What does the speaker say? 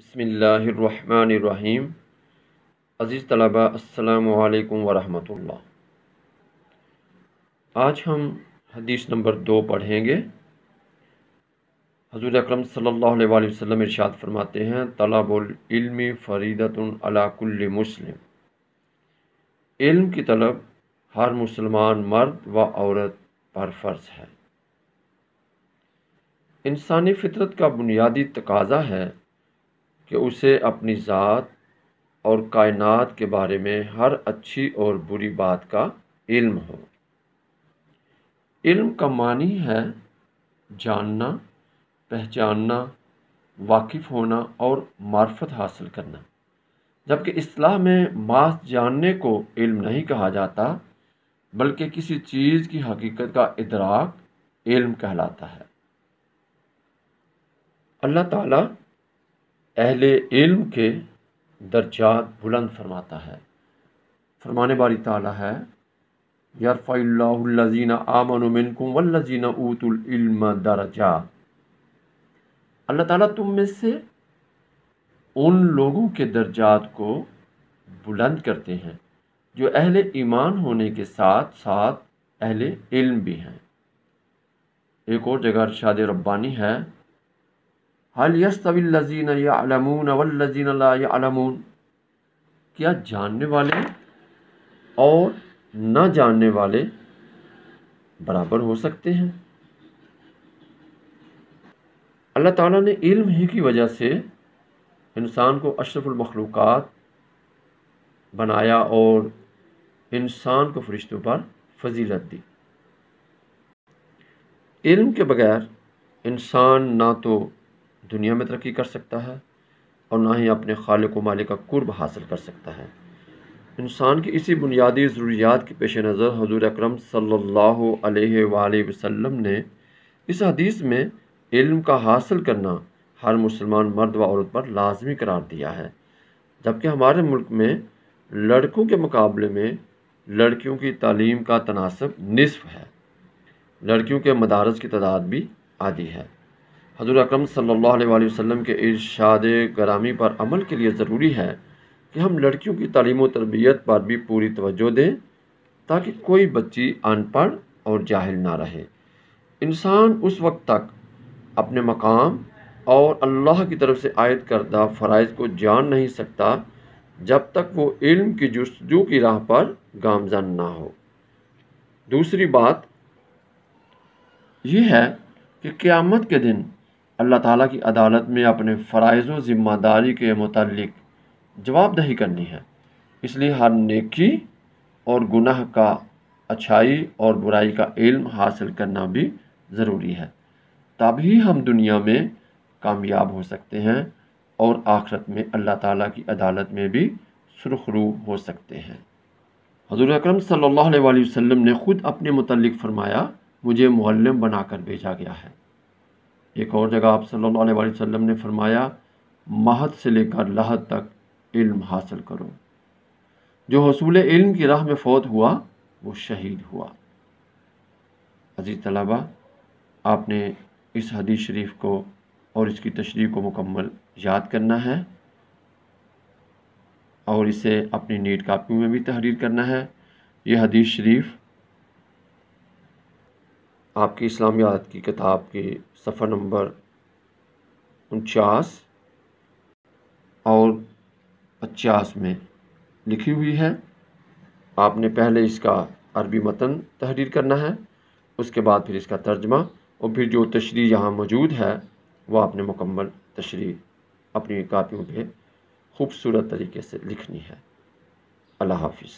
बसमीम अज़ीज़ तलबा अलकुम वरहमल आज हम हदीस नंबर दो पढ़ेंगे हजूर अक्रम सल्लल्लाहु इर्शाद फरमाते हैं तलबुल्मी फ़रीदतुल्लाकुल्ल मुस्लिम इल्म की तलब हर मुसलमान मर्द व औरत पर फ़र्ज है इंसानी फितरत का बुनियादी तकाजा है कि उसे अपनी ज़ात और कायनात के बारे में हर अच्छी और बुरी बात का इल्म हो इल्म का मानी है जानना पहचानना वाकिफ़ होना और मार्फत हासिल करना जबकि असलाह में मास जानने को इल्म नहीं कहा जाता बल्कि किसी चीज़ की हकीकत का इदराक इल्म कहलाता है अल्लाह ताला अहल इल्म के दर्जात बुलंद फरमाता है फरमाने बारी ताला है यरफ़ीन आमनकुम वल्लिन ऊतम दर्जा अल्लाह ताला तुम में से उन लोगों के दर्जात को बुलंद करते हैं जो अहले ईमान होने के साथ साथ अहले इल्म भी हैं एक और जगह शाद रब्बानी है हल यस्तवीन यामून वल्लजीन यामून क्या जानने वाले और न जानने वाले बराबर हो सकते हैं अल्लाह ताला ने इल्म ही की वजह से इंसान को अशरफुलमखलूक बनाया और इंसान को फरिश्तों पर फजीलत दी इल्म के बगैर इंसान ना तो दुनिया में तरक्की कर सकता है और ना ही अपने खालिक व मालिक का कुर्ब हासिल कर सकता है इंसान की इसी बुनियादी ज़रूरियात के पेश नज़र हजूर अक्रम सल्लल्लाहु अलैहि वसल्लम ने इस हदीस में इल्म का हासिल करना हर मुसलमान मर्द व औरत पर लाजमी करार दिया है जबकि हमारे मुल्क में लड़कों के मुकाबले में लड़कियों की तालीम का तनासब नसफ है लड़कियों के मदारस की तादाद भी आदि है हजूर अक्रम सल्ला के इर्शाद ग्रामी पर अमल के लिए ज़रूरी है कि हम लड़कियों की तलीम तरबियत पर भी पूरी तवज्जो दें ताकि कोई बच्ची अनपढ़ और जाहिल ना रहे इंसान उस वक्त तक अपने मकाम और अल्लाह की तरफ से आयद करदा फ़रज़ को जान नहीं सकता जब तक वो इल्म की जस्तजू की राह पर गामजन ना हो दूसरी बात यह है कि क़्यामत के दिन अल्लाह ताला की अदालत में अपने फ़रज़ व ज़िम्मेदारी के मतलब जवाबदही करनी है इसलिए हर नेकी और गुनाह का अच्छाई और बुराई का इल्म हासिल करना भी ज़रूरी है तभी हम दुनिया में कामयाब हो सकते हैं और आखरत में अल्लाह ताला की अदालत में भी सुरखरू हो सकते हैं हजूर अक्रम सल्लल्लाहु अलैहि वसल्लम ने ख़ुद अपने मतलब फ़रमाया मुझे मुल्लम बनाकर भेजा गया है एक और जगह आप सल्लल्लाहु अलैहि वसल्लम ने फरमाया महत से लेकर लहत तक इल्म हासिल करो जो हसूल इल्म की राह में फ़ौत हुआ वो शहीद हुआ अजीज़ तलबा आपने इस हदीस शरीफ को और इसकी तशरी को मुकम्मल याद करना है और इसे अपनी नीट कापी में भी तहरीर करना है ये हदीस शरीफ आपकी इस्लामियात की किताब के सफ़र नंबर उनचास और पचास में लिखी हुई है आपने पहले इसका अरबी मतन तहरीर करना है उसके बाद फिर इसका तर्जमा और फिर जो तशरी यहाँ मौजूद है वह आपने मुकम्मल तशरी अपनी कापियों पर खूबसूरत तरीके से लिखनी है अल्लाह हाफिज़